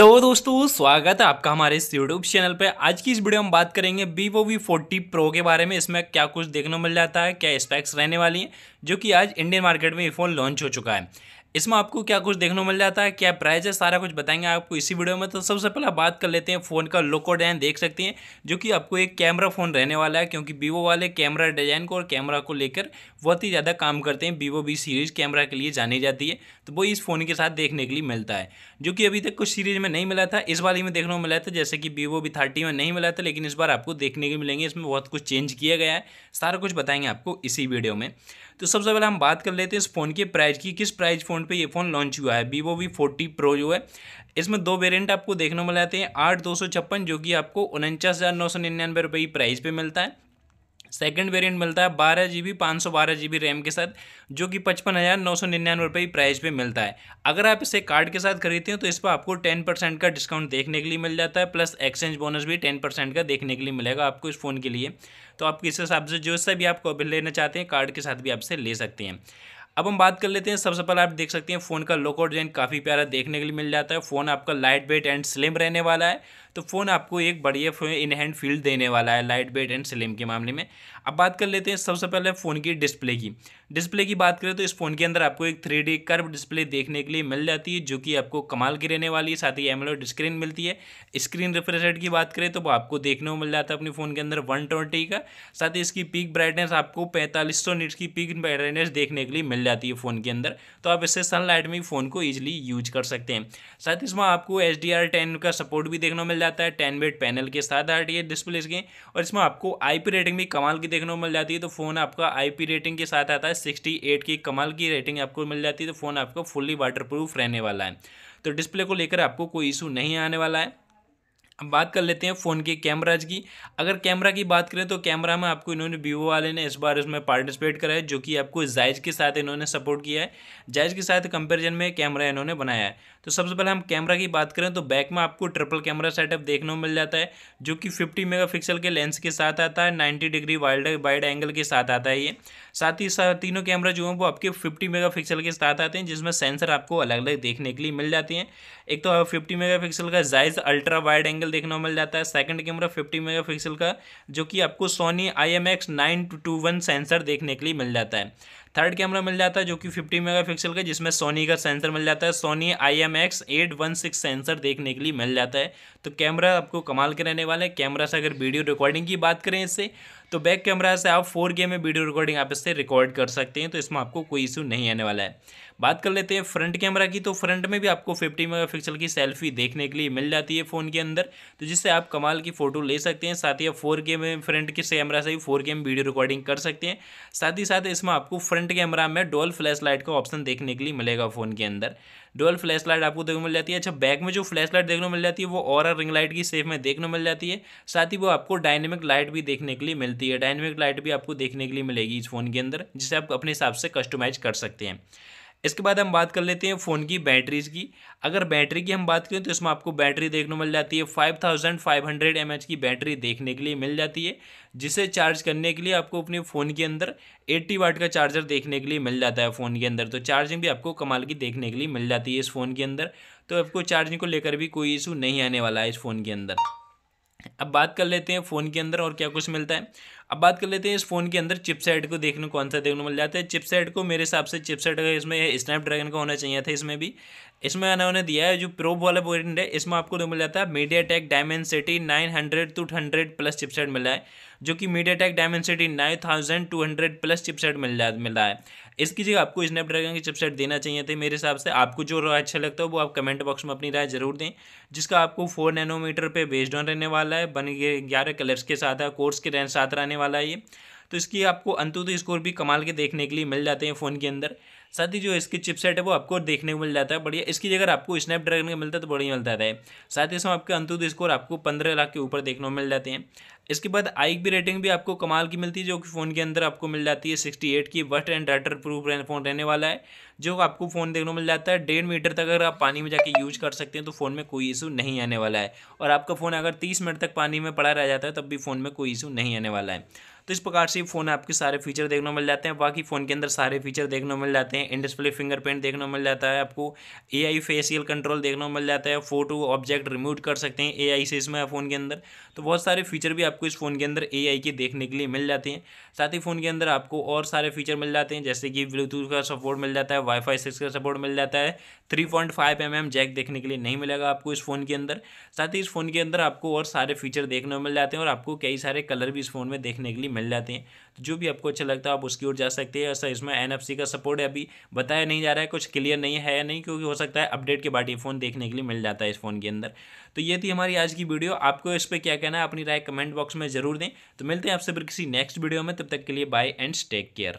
hello दोस्तों स्वागत है आपका हमारे इस यूट्यूब चैनल पे आज की इस वीडियो में बात करेंगे वीवो वी फोर्टी प्रो के बारे में इसमें क्या कुछ देखने मिल जाता है क्या स्पेक्स रहने वाली हैं जो कि आज इंडियन मार्केट में ये फ़ोन लॉन्च हो चुका है इसमें आपको क्या कुछ देखने को मिल जाता है क्या प्राइस है सारा कुछ बताएंगे आपको इसी वीडियो में तो सबसे पहले बात कर लेते हैं फ़ोन का लुक और डिज़ाइन देख सकते हैं जो कि आपको एक कैमरा फ़ोन रहने वाला है क्योंकि वीवो वाले कैमरा डिज़ाइन को और कैमरा को लेकर बहुत ही ज़्यादा काम करते हैं वीवो वी सीरीज़ कैमरा के लिए जानी जाती है तो वो इस फ़ोन के साथ देखने के लिए मिलता है जो कि अभी तक कुछ सीरीज़ में नहीं मिला था इस वाली में देखने को मिला था जैसे कि वीवो वी थर्टी में नहीं मिला था लेकिन इस बार आपको देखने को मिलेंगे इसमें बहुत कुछ चेंज किया गया है सारा कुछ बताएंगे आपको इसी वीडियो में तो सबसे पहले हम बात कर लेते हैं इस फ़ोन के प्राइज़ की किस प्राइज़ फ़ोन फ़ोन पे ये फ़ोन लॉन्च हुआ है वीवो वी फोर्टी प्रो जो है इसमें दो वेरिएंट आपको देखने में आते हैं आठ दो सौ छप्पन जो कि आपको उनचास हज़ार नौ सौ निन्यानवे रुपये की प्राइस पे मिलता है सेकंड वेरिएंट मिलता है बारह जी बी पाँच सौ बारह जी बी रैम के साथ जो कि पचपन हज़ार नौ सौ निन्यानवे रुपये की प्राइस पे मिलता है अगर आप इसे कार्ड के साथ खरीदते हैं तो इस पर आपको टेन परसेंट का डिस्काउंट देखने के लिए मिल जाता है प्लस एक्सचेंज बोनस भी टेन परसेंट का देखने के लिए मिलेगा आपको इस फ़ोन के लिए तो आप किस हिसाब से जो सा भी आप कॉपी लेना चाहते हैं कार्ड के साथ भी आपसे ले सकते हैं अब हम बात कर लेते हैं सबसे पहले आप देख सकते हैं फ़ोन का लुक और डिज़ाइन काफ़ी प्यारा देखने के लिए मिल जाता है फ़ोन आपका लाइट वेट एंड स्लिम रहने वाला है तो फ़ोन आपको एक बढ़िया इन हैंड फील्ड देने वाला है लाइट वेट एंड स्लिम के मामले में अब बात कर लेते हैं सबसे पहले फ़ोन की डिस्प्ले की डिस्प्ले की बात करें तो इस फ़ोन के अंदर आपको एक थ्री डी कर्व डिस्प्ले देखने के लिए मिल जाती है जो कि आपको कमाल की रहने वाली है साथ ही एमलोड स्क्रीन मिलती है स्क्रीन रिफ्रेश की बात करें तो वो आपको देखने को मिल जाता है अपने फ़ोन के अंदर वन ट्वेंटी का साथ ही इसकी पीक ब्राइटनेस आपको पैंतालीस सौ की पीक ब्राइटनेस देखने के लिए मिल जाती है फ़ोन के अंदर तो आप इससे सनलाइट में फ़ोन को ईजिली यूज कर सकते हैं साथ ही इसमें आपको एच डी आर टेन का सपोर्ट भी देखने को मिल जाता है टेन बेट पैनल के साथ आर डी डिस्प्ले इसके और इसमें आपको आई पी रेटिंग भी कमाल की देखने को मिल जाती है तो फ़ोन आपका आईपी रेटिंग के साथ आता है सिक्सटी की कमाल की रेटिंग आपको मिल जाती है तो फ़ोन आपका फुल्ली वाटर प्रूफ रहने वाला है तो डिस्प्ले को लेकर आपको कोई इशू नहीं आने वाला है अब बात कर लेते हैं फ़ोन के कैमराज की अगर कैमरा की बात करें तो कैमरा में आपको इन्होंने वीवो वाले ने इस बार इसमें पार्टिसिपेट करा है जो कि आपको जायज़ के साथ इन्होंने सपोर्ट किया है जायज़ के साथ कंपेरिजन में कैमरा इन्होंने बनाया है तो सबसे पहले हम कैमरा की बात करें तो बैक में आपको ट्रिपल कैमरा सेटअप देखने को मिल जाता है जो कि फिफ्टी मेगा के लेंस के साथ आता है ninety degree wild wide angle के साथ आता है ये साथ ही साथ तीनों कैमरा जो हैं वो आपके फिफ्टी मेगा के साथ आते हैं जिसमें सेंसर आपको अलग अलग देखने के लिए मिल जाते हैं एक तो फिफ्टी मेगा का जायज़ अल्ट्रा वाइड एंगल पिक्सल देखने को मिल जाता है सेकंड कैमरा 50 मेगापिक्सल का जो कि आपको Sony I M X nine two one sensor देखने के लिए मिल जाता है थर्ड कैमरा मिल जाता है जो कि 50 मेगापिक्सल का जिसमें सोनी का सेंसर मिल जाता है Sony I M X eight one six sensor देखने के लिए मिल जाता है तो कैमरा आपको कमाल के रहने वाला है कैमरा से अगर वीडियो रिकॉर्डिंग की बात करें इससे तो बैक कैमरा से आप फोर में वीडियो रिकॉर्डिंग आप इससे रिकॉर्ड कर सकते हैं तो इसमें आपको कोई इशू नहीं आने वाला है बात कर लेते हैं फ्रंट कैमरा की तो फ्रंट में भी आपको फिफ्टी मेगापिक्सल की सेल्फी देखने के लिए मिल जाती है फ़ोन के अंदर तो जिससे आप कमाल की फ़ोटो ले सकते हैं साथ ही आप फोर के में फ्रंट के कैमरा से भी फोर के वीडियो रिकॉर्डिंग कर सकते हैं साथ ही साथ इसमें आपको फ्रंट कैमरा में डोल फ्लैश लाइट का ऑप्शन देखने के लिए मिलेगा फ़ोन के अंदर डोल फ्लैश लाइट आपको देखने मिल जाती है अच्छा बैक में जो फ्लैश लाइट देखने मिल जाती है वो और रिंग लाइट की सेफ में देखने मिल जाती है साथ ही वो आपको डायनेमिक लाइट भी देखने के लिए मिलती है डायनेमिक लाइट भी आपको देखने के लिए मिलेगी इस फ़ोन के अंदर जिसे आप अपने हिसाब से कस्टमाइज कर सकते हैं इसके बाद हम बात कर लेते हैं फ़ोन की बैटरीज़ की अगर बैटरी की हम बात करें तो इसमें आपको बैटरी देखने मिल जाती है five thousand five hundred M H की बैटरी देखने के लिए मिल जाती है जिसे चार्ज करने के लिए आपको अपने फ़ोन के अंदर एट्टी वाट का चार्जर देखने के लिए मिल जाता है फ़ोन के अंदर तो चार्जिंग भी आपको कमाल की देखने के लिए मिल जाती है इस फ़ोन के अंदर तो आपको चार्जिंग को लेकर भी कोई इशू नहीं आने वाला है इस फ़ोन के अंदर अब बात कर लेते हैं फ़ोन के अंदर और क्या कुछ मिलता है अब बात कर लेते हैं इस फ़ोन के अंदर चिपसेट को देखने कौन सा देखने मिल जाता है चिपसेट को मेरे हिसाब से चिपसेट अगर इसमें स्नैपड्रैगन का होना चाहिए था इसमें भी इसमें उन्होंने दिया है जो प्रोब वाला पॉइंट है इसमें आपको जो मिल जाता है MediaTek Dimensity nine hundred two hundred plus chipset मिला है जो कि MediaTek city nine thousand two hundred plus chipset मिल जा मिला है इसकी जगह आपको स्नैपड्रैगन की चिपसेट देना चाहिए थे मेरे हिसाब से आपको जो राय अच्छा लगता है वो आप कमेंट बॉक्स में अपनी राय जरूर दें जिसका आपको फोर नैनोमीटर पर बेस्ड ऑन रहने वाला है बन ग्यारह कलर्स के साथ है कोर्स के रेंज साथ रहने वाला है ये तो इसकी आपको अंतुतु स्कोर भी कमाल के देखने के लिए मिल जाते हैं फ़ोन के अंदर साथ ही जो इसकी चिपसेट है वो आपको देखने को मिल जाता है बढ़िया इसकी जगह आपको स्नैपड्रैगन का मिलता है तो बढ़िया मिलता है साथ ही इसमें आपके अंतुत स्कोर आपको पंद्रह लाख के ऊपर देखने को मिल जाते हैं इसके बाद आइक भी रेटिंग भी आपको कमाल की मिलती है जो कि फ़ोन के अंदर आपको मिल जाती है सिक्सटी एट की watt and waterproof phone रहने वाला है जो आपको फ़ोन देखने को मिल जाता है डेढ़ मीटर तक अगर आप पानी में जाके यूज़ कर सकते हैं तो फ़ोन में कोई इशू नहीं आने वाला है और आपका फ़ोन अगर तीस मिनट तक पानी में पड़ा रह जाता है तब भी फ़ोन में कोई इशू नहीं आने वाला है तो इस प्रकार से फ़ोन आपके सारे फीचर देखने को मिल जाते हैं बाकी फ़ोन के अंदर सारे फीचर देखने को मिल जाते हैं इन डिस्प्ले फिंगरप्रिंट देखने को मिल जाता है आपको एआई फेसियल कंट्रोल देखने को मिल जाता है फोटो ऑब्जेक्ट रिमूव कर सकते हैं एआई से इसमें फ़ोन के अंदर तो बहुत सारे फीचर भी आप आपको इस फ़ोन के अंदर ए के देखने के लिए मिल जाती हैं साथ ही फ़ोन के अंदर आपको और सारे फीचर मिल जाते हैं जैसे कि ब्लूटूथ का सपोर्ट मिल जाता है वाईफाई सिक्स का सपोर्ट मिल जाता है three point five M M jack देखने के लिए नहीं मिलेगा आपको इस फ़ोन के अंदर साथ ही इस फ़ोन के अंदर आपको और सारे फीचर देखने को मिल जाते हैं और आपको कई सारे कलर भी इस फ़ोन में देखने के लिए मिल जाते हैं जो भी आपको अच्छा लगता है आप उसकी ओर जा सकते हैं ऐसा इसमें एन का सपोर्ट अभी बताया नहीं जा रहा है कुछ क्लियर नहीं है या नहीं क्योंकि हो सकता है अपडेट के बाद ये फ़ोन देखने के लिए मिल जाता है इस फ़ोन के अंदर तो ये थी हमारी आज की वीडियो आपको इस पर क्या कहना है अपनी राय कमेंट बॉक्स में ज़रूर दें तो मिलते हैं आपसे फिर किसी नेक्स्ट वीडियो में तब तक के लिए बाय एंड टेक केयर